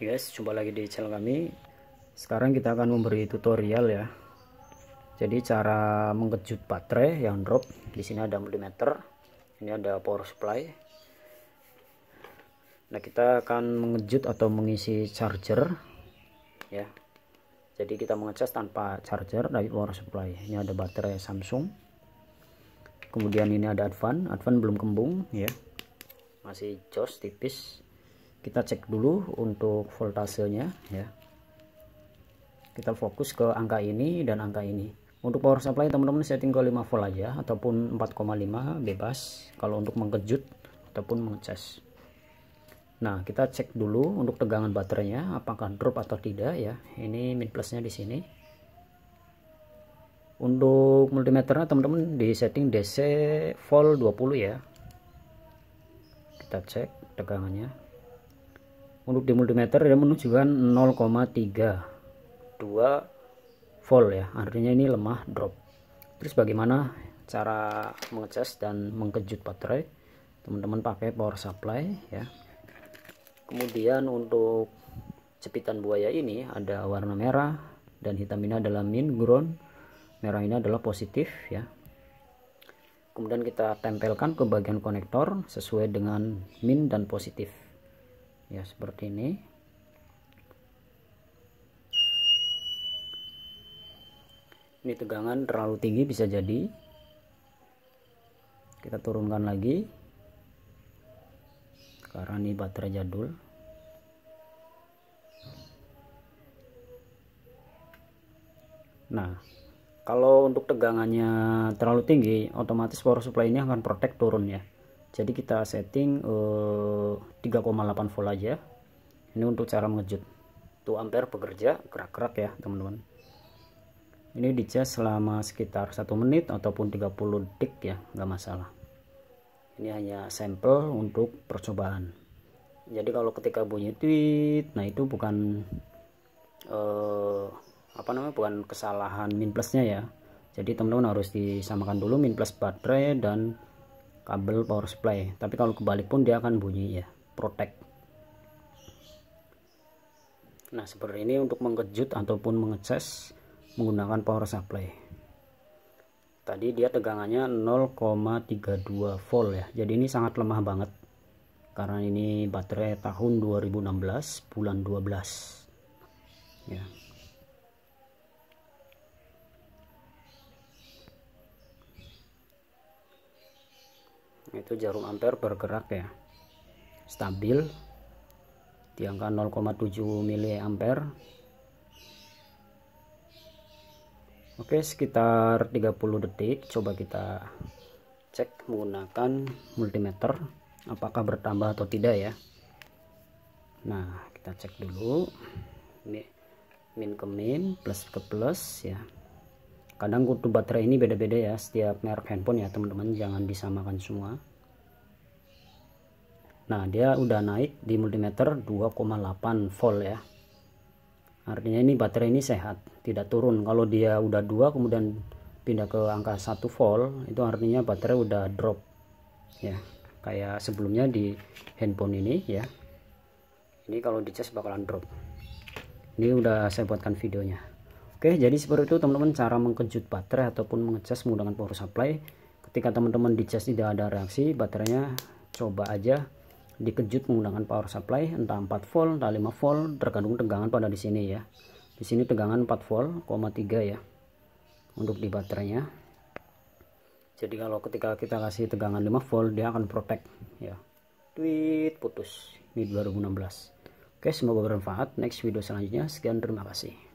guys jumpa lagi di channel kami sekarang kita akan memberi tutorial ya jadi cara mengejut baterai yang drop di sini ada multimeter ini ada power supply nah kita akan mengejut atau mengisi charger ya jadi kita mengecas tanpa charger dari power supply ini ada baterai Samsung kemudian ini ada advan advan belum kembung ya masih jos tipis kita cek dulu untuk voltasenya ya kita fokus ke angka ini dan angka ini untuk power supply teman-teman setting ke 5 volt aja ataupun 4,5 bebas kalau untuk mengejut ataupun mengecas nah kita cek dulu untuk tegangan baterainya apakah drop atau tidak ya ini min plusnya di sini untuk multimeternya teman-teman di setting DC volt 20 ya kita cek tegangannya untuk di multimeter dia menunjukkan 0,32 volt ya artinya ini lemah drop terus bagaimana cara mengecas dan mengkejut baterai teman-teman pakai power supply ya kemudian untuk jepitan buaya ini ada warna merah dan hitam ini adalah min ground merah ini adalah positif ya kemudian kita tempelkan ke bagian konektor sesuai dengan min dan positif ya seperti ini ini tegangan terlalu tinggi bisa jadi kita turunkan lagi karena ini baterai jadul nah kalau untuk tegangannya terlalu tinggi otomatis power supply ini akan protect turun ya jadi kita setting uh, eh, 3,8 volt aja ini untuk cara mengejut tuh ampere bekerja gerak-gerak ya teman-teman ini di charge selama sekitar satu menit ataupun 30 detik ya nggak masalah ini hanya sampel untuk percobaan jadi kalau ketika bunyi tweet nah itu bukan eh, apa namanya bukan kesalahan min plusnya ya jadi teman-teman harus disamakan dulu min plus baterai dan kabel power supply tapi kalau kebalik pun dia akan bunyi ya protect nah seperti ini untuk mengejut ataupun mengecas menggunakan power supply tadi dia tegangannya 0,32 volt ya jadi ini sangat lemah banget karena ini baterai tahun 2016 bulan 12 ya itu jarum ampere bergerak ya stabil di angka 0,7 miliampere oke sekitar 30 detik coba kita cek menggunakan multimeter apakah bertambah atau tidak ya nah kita cek dulu ini min ke min plus ke plus ya kadang kutu baterai ini beda-beda ya setiap merek handphone ya teman-teman jangan disamakan semua nah dia udah naik di multimeter 2,8 volt ya artinya ini baterai ini sehat tidak turun kalau dia udah dua kemudian pindah ke angka 1 volt itu artinya baterai udah drop ya kayak sebelumnya di handphone ini ya ini kalau di charge bakalan drop ini udah saya buatkan videonya Oke, jadi seperti itu teman-teman cara mengejut baterai ataupun mengecas menggunakan power supply. Ketika teman-teman dicas tidak ada reaksi, baterainya coba aja dikejut menggunakan power supply entah 4 volt, entah 5 volt, tergantung tegangan pada di sini ya. Di sini tegangan 4 volt, 3 ya untuk di baterainya. Jadi kalau ketika kita kasih tegangan 5 volt, dia akan protect ya. Tweet putus. Ini 2016. Oke, semoga bermanfaat. Next video selanjutnya. Sekian terima kasih.